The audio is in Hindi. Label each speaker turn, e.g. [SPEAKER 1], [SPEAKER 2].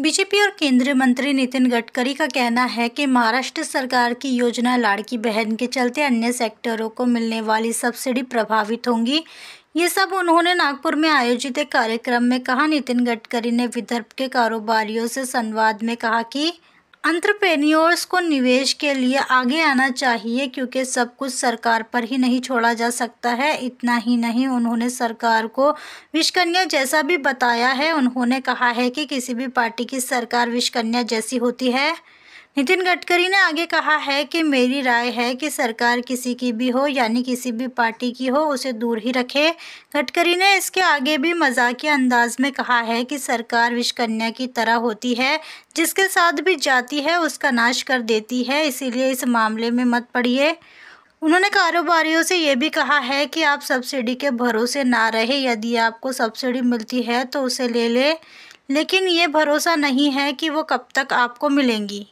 [SPEAKER 1] बीजेपी और केंद्रीय मंत्री नितिन गडकरी का कहना है कि महाराष्ट्र सरकार की योजना लाड़की बहन के चलते अन्य सेक्टरों को मिलने वाली सब्सिडी प्रभावित होंगी ये सब उन्होंने नागपुर में आयोजित एक कार्यक्रम में कहा नितिन गडकरी ने विदर्भ के कारोबारियों से संवाद में कहा कि अंतरप्रेन्योर्स को निवेश के लिए आगे आना चाहिए क्योंकि सब कुछ सरकार पर ही नहीं छोड़ा जा सकता है इतना ही नहीं उन्होंने सरकार को विश्वकन्या जैसा भी बताया है उन्होंने कहा है कि किसी भी पार्टी की सरकार विश्वकन्या जैसी होती है नितिन गडकरी ने आगे कहा है कि मेरी राय है कि सरकार किसी की भी हो यानी किसी भी पार्टी की हो उसे दूर ही रखे गडकरी ने इसके आगे भी मजाकिया अंदाज में कहा है कि सरकार विश्वकन्या की तरह होती है जिसके साथ भी जाती है उसका नाश कर देती है इसीलिए इस मामले में मत पड़िए उन्होंने कारोबारियों से ये भी कहा है कि आप सब्सिडी के भरोसे ना रहे यदि आपको सब्सिडी मिलती है तो उसे ले ले लेकिन ये भरोसा नहीं है कि वो कब तक आपको मिलेंगी